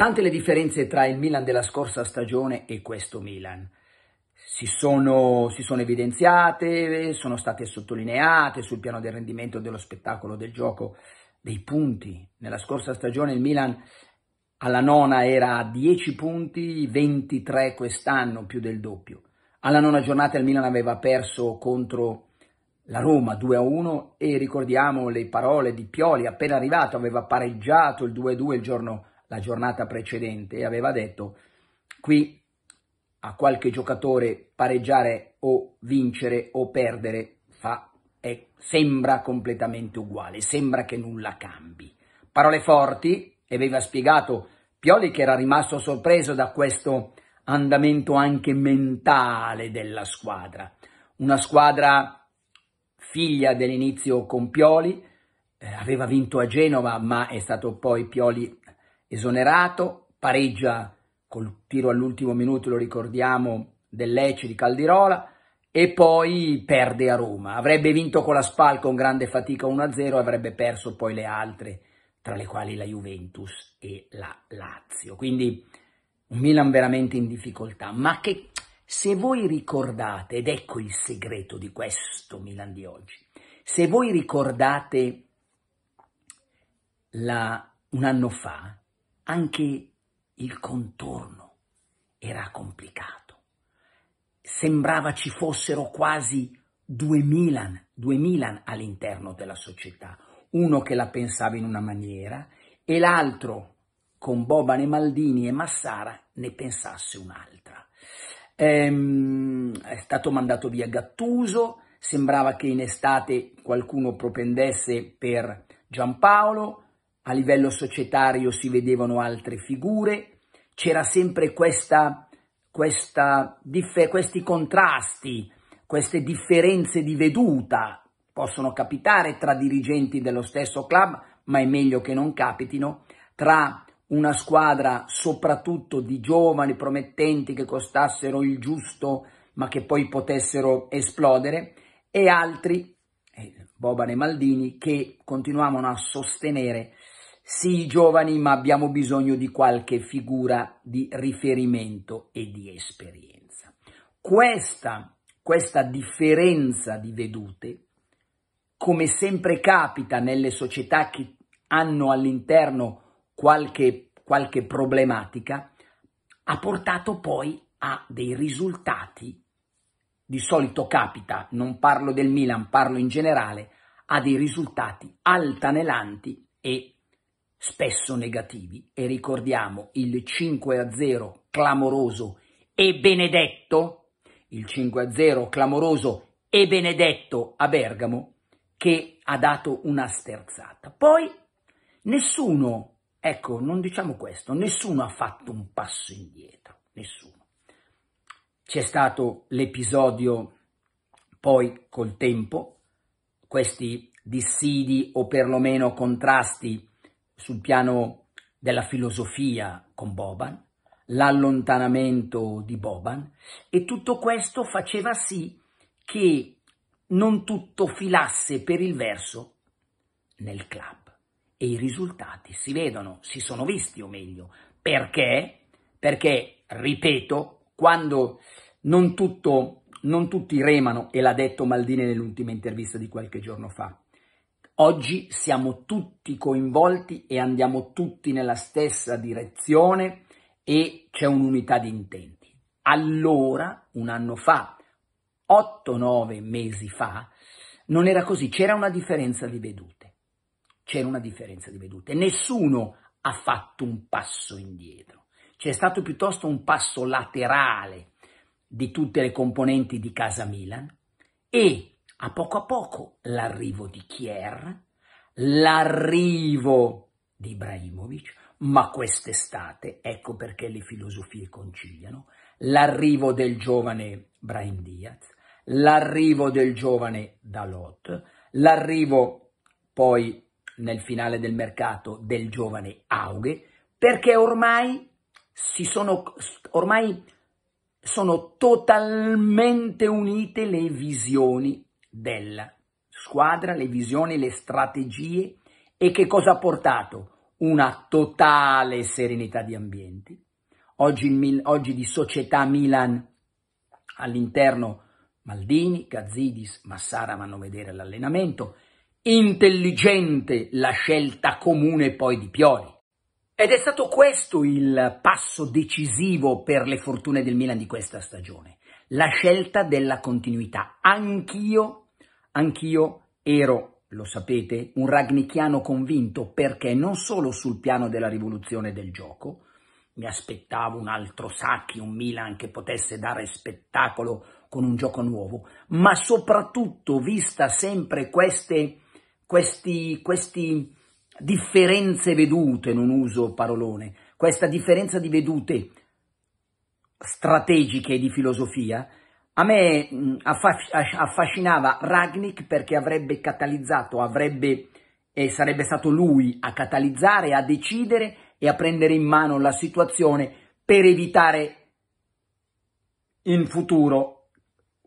tante le differenze tra il Milan della scorsa stagione e questo Milan. Si sono, si sono, evidenziate, sono state sottolineate sul piano del rendimento dello spettacolo del gioco dei punti. Nella scorsa stagione il Milan alla nona era a 10 punti, 23 quest'anno, più del doppio. Alla nona giornata il Milan aveva perso contro la Roma 2-1 e ricordiamo le parole di Pioli appena arrivato, aveva pareggiato il 2-2 il giorno la giornata precedente e aveva detto qui a qualche giocatore pareggiare o vincere o perdere fa, è, sembra completamente uguale, sembra che nulla cambi. Parole forti, e aveva spiegato Pioli che era rimasto sorpreso da questo andamento anche mentale della squadra. Una squadra figlia dell'inizio con Pioli, eh, aveva vinto a Genova, ma è stato poi Pioli esonerato, pareggia col tiro all'ultimo minuto, lo ricordiamo, del Lecce di Caldirola e poi perde a Roma. Avrebbe vinto con la Spal con grande fatica 1-0 e avrebbe perso poi le altre, tra le quali la Juventus e la Lazio. Quindi un Milan veramente in difficoltà, ma che se voi ricordate, ed ecco il segreto di questo Milan di oggi, se voi ricordate la, un anno fa, anche il contorno era complicato. Sembrava ci fossero quasi due Milan, due Milan all'interno della società, uno che la pensava in una maniera e l'altro con Bobane Maldini e Massara ne pensasse un'altra. Ehm, è stato mandato via Gattuso, sembrava che in estate qualcuno propendesse per Giampaolo, a livello societario si vedevano altre figure, c'era sempre questa, questa, questi contrasti, queste differenze di veduta possono capitare tra dirigenti dello stesso club, ma è meglio che non capitino, tra una squadra soprattutto di giovani promettenti che costassero il giusto ma che poi potessero esplodere e altri, eh, Boban e Maldini, che continuavano a sostenere sì giovani, ma abbiamo bisogno di qualche figura di riferimento e di esperienza. Questa, questa differenza di vedute, come sempre capita nelle società che hanno all'interno qualche, qualche problematica, ha portato poi a dei risultati di solito capita, non parlo del Milan, parlo in generale, a dei risultati altanelanti e spesso negativi, e ricordiamo il 5-0 a clamoroso e benedetto, il 5-0 a clamoroso e benedetto a Bergamo, che ha dato una sterzata. Poi nessuno, ecco, non diciamo questo, nessuno ha fatto un passo indietro, nessuno. C'è stato l'episodio poi col tempo, questi dissidi o perlomeno contrasti sul piano della filosofia con Boban, l'allontanamento di Boban e tutto questo faceva sì che non tutto filasse per il verso nel club e i risultati si vedono, si sono visti o meglio, perché? Perché, ripeto, quando non tutto non tutti remano e l'ha detto Maldini nell'ultima intervista di qualche giorno fa. Oggi siamo tutti coinvolti e andiamo tutti nella stessa direzione e c'è un'unità di intenti. Allora, un anno fa, 8-9 mesi fa, non era così, c'era una differenza di vedute. C'era una differenza di vedute. Nessuno ha fatto un passo indietro. C'è stato piuttosto un passo laterale di tutte le componenti di Casa Milan e a poco a poco l'arrivo di Kier, l'arrivo di Ibrahimovic, ma quest'estate, ecco perché le filosofie conciliano, l'arrivo del giovane Brahim Diaz, l'arrivo del giovane Dalot, l'arrivo poi nel finale del mercato del giovane Aughe, perché ormai si sono, ormai sono totalmente unite le visioni della squadra, le visioni, le strategie e che cosa ha portato? Una totale serenità di ambienti. Oggi, oggi di società Milan all'interno Maldini, Gazzidis, Massara vanno a vedere l'allenamento. Intelligente la scelta comune poi di Pioli. Ed è stato questo il passo decisivo per le fortune del Milan di questa stagione, la scelta della continuità. Anch'io Anch'io ero, lo sapete, un ragnichiano convinto perché non solo sul piano della rivoluzione del gioco, mi aspettavo un altro Sacchi, un Milan che potesse dare spettacolo con un gioco nuovo, ma soprattutto vista sempre queste, questi, questi differenze vedute, non uso parolone, questa differenza di vedute strategiche e di filosofia, a me affascinava Ragnik perché avrebbe catalizzato, avrebbe, e sarebbe stato lui a catalizzare, a decidere e a prendere in mano la situazione per evitare in futuro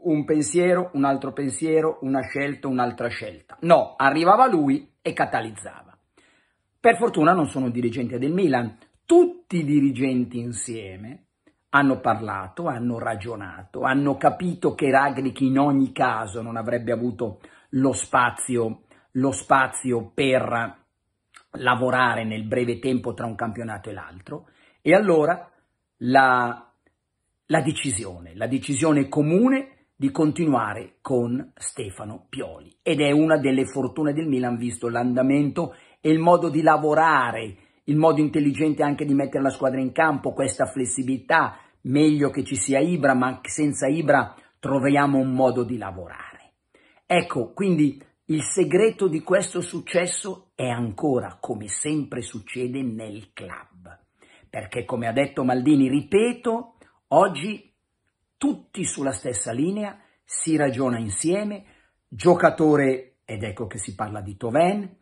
un pensiero, un altro pensiero, una scelta, un'altra scelta. No, arrivava lui e catalizzava. Per fortuna non sono dirigenti del Milan, tutti i dirigenti insieme hanno parlato, hanno ragionato, hanno capito che Ragnick in ogni caso non avrebbe avuto lo spazio, lo spazio per lavorare nel breve tempo tra un campionato e l'altro e allora la, la decisione, la decisione comune di continuare con Stefano Pioli ed è una delle fortune del Milan visto l'andamento e il modo di lavorare, il modo intelligente anche di mettere la squadra in campo, questa flessibilità, meglio che ci sia Ibra, ma senza Ibra troviamo un modo di lavorare. Ecco, quindi il segreto di questo successo è ancora, come sempre succede, nel club. Perché, come ha detto Maldini, ripeto, oggi tutti sulla stessa linea, si ragiona insieme, giocatore, ed ecco che si parla di Toven,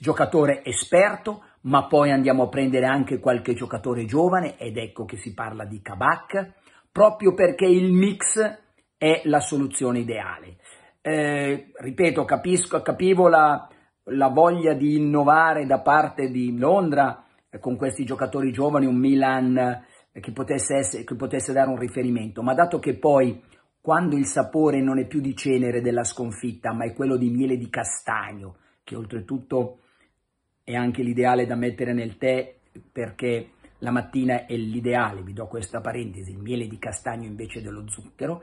giocatore esperto, ma poi andiamo a prendere anche qualche giocatore giovane ed ecco che si parla di Kabak, proprio perché il mix è la soluzione ideale. Eh, ripeto, capisco, capivo la, la, voglia di innovare da parte di Londra eh, con questi giocatori giovani, un Milan eh, che, potesse essere, che potesse dare un riferimento, ma dato che poi quando il sapore non è più di cenere della sconfitta, ma è quello di miele di castagno, che oltretutto è anche l'ideale da mettere nel tè perché la mattina è l'ideale, vi do questa parentesi, il miele di castagno invece dello zucchero,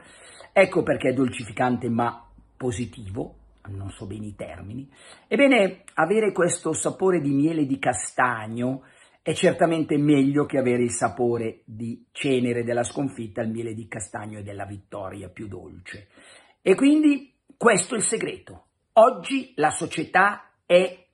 ecco perché è dolcificante ma positivo, non so bene i termini. Ebbene, avere questo sapore di miele di castagno è certamente meglio che avere il sapore di cenere della sconfitta, il miele di castagno e della vittoria più dolce. E quindi questo è il segreto, Oggi la società è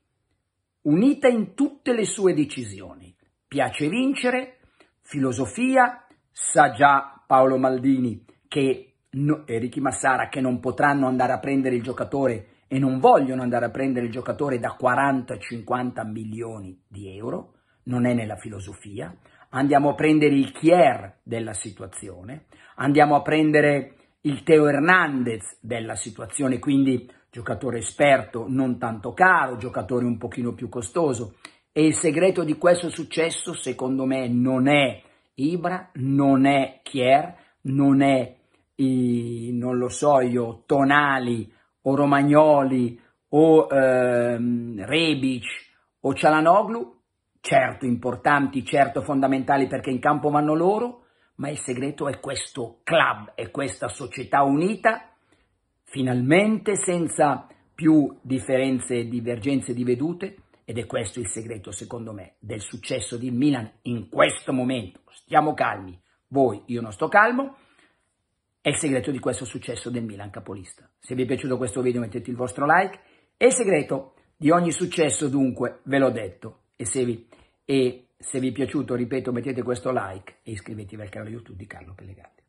unita in tutte le sue decisioni. Piace vincere, filosofia, sa già Paolo Maldini che, no, e Ricky Massara che non potranno andare a prendere il giocatore e non vogliono andare a prendere il giocatore da 40-50 milioni di euro, non è nella filosofia. Andiamo a prendere il Chier della situazione, andiamo a prendere il Teo Hernandez della situazione, quindi giocatore esperto non tanto caro, giocatore un pochino più costoso. E il segreto di questo successo, secondo me, non è Ibra, non è Chier, non è, i, non lo so io, Tonali o Romagnoli o ehm, Rebic o Cialanoglu, certo importanti, certo fondamentali perché in campo vanno loro, ma il segreto è questo club, è questa società unita finalmente senza più differenze e divergenze di vedute ed è questo il segreto secondo me del successo di Milan in questo momento. Stiamo calmi, voi, io non sto calmo, è il segreto di questo successo del Milan capolista. Se vi è piaciuto questo video mettete il vostro like, è il segreto di ogni successo dunque, ve l'ho detto, e se vi, e se vi è piaciuto, ripeto, mettete questo like e iscrivetevi al canale YouTube di Carlo Pellegatti.